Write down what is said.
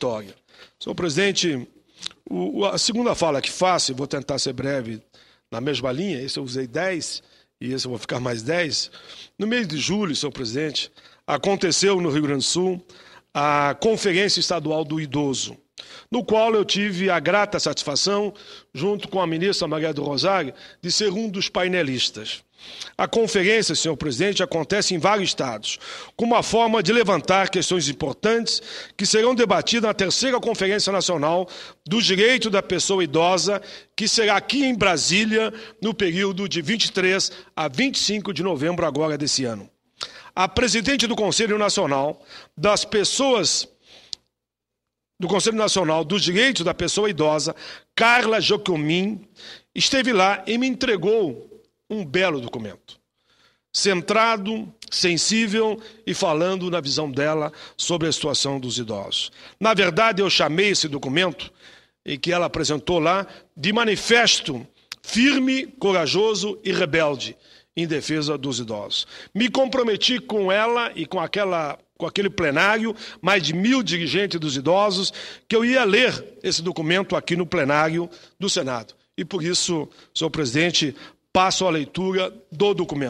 vitória. Senhor presidente, o, a segunda fala que faço, e vou tentar ser breve na mesma linha, esse eu usei 10 e esse eu vou ficar mais 10. No mês de julho, senhor presidente, aconteceu no Rio Grande do Sul a Conferência Estadual do Idoso, no qual eu tive a grata satisfação, junto com a ministra Maria do Rosário, de ser um dos painelistas. A conferência, senhor presidente, acontece em vários estados, com uma forma de levantar questões importantes que serão debatidas na terceira Conferência Nacional do Direito da Pessoa Idosa, que será aqui em Brasília no período de 23 a 25 de novembro agora desse ano. A presidente do Conselho Nacional das Pessoas do Conselho Nacional dos Direitos da Pessoa Idosa, Carla Jocumin, esteve lá e me entregou um belo documento. Centrado, sensível e falando na visão dela sobre a situação dos idosos. Na verdade, eu chamei esse documento e que ela apresentou lá de manifesto firme, corajoso e rebelde em defesa dos idosos. Me comprometi com ela e com aquela com aquele plenário, mais de mil dirigentes dos idosos, que eu ia ler esse documento aqui no plenário do Senado. E por isso, senhor presidente, passo à leitura do documento.